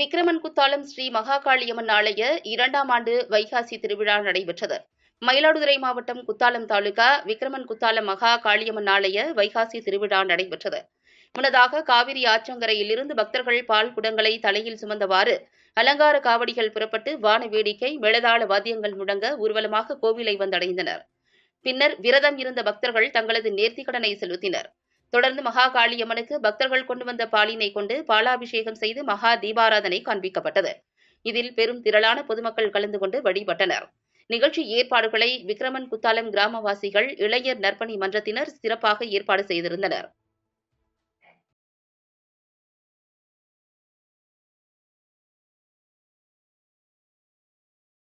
குத்தாலம் ஸ்ரீ மகாகாளியம்மன் ஆலய இரண்டாம் ஆண்டு வைகாசி திருவிழா நடைபெற்றது மயிலாடுதுறை மாவட்டம் குத்தாலம் தாலுகா விக்ரமன் குத்தாலம் மகா காளியம்மன் ஆலய வைகாசி திருவிழா நடைபெற்றது முன்னதாக காவிரி ஆற்றங்கரையில் இருந்து பக்தர்கள் பால் குடங்களை தலையில் சுமந்தவாறு அலங்கார காவடிகள் புறப்பட்டு வான வேடிக்கை மேளதாள வாத்தியங்கள் முழங்க ஊர்வலமாக கோவிலை வந்தடைந்தனர் பின்னர் விரதம் இருந்த பக்தர்கள் தங்களது நேர்த்திக்கடனை செலுத்தினர் தொடர்ந்து மகா காளியம்மனுக்கு பக்தர்கள் கொண்டு வந்த பாலினை கொண்டு பாலாபிஷேகம் செய்து மகா தீபாராதனை காண்பிக்கப்பட்டது இதில் பெரும் திரளான பொதுமக்கள் கலந்து கொண்டு வழிபட்டனர் நிகழ்ச்சி ஏற்பாடுகளை விக்ரமன் குத்தாலம் கிராமவாசிகள் இளைஞர் நற்பணி மன்றத்தினர் சிறப்பாக ஏற்பாடு செய்திருந்தனர்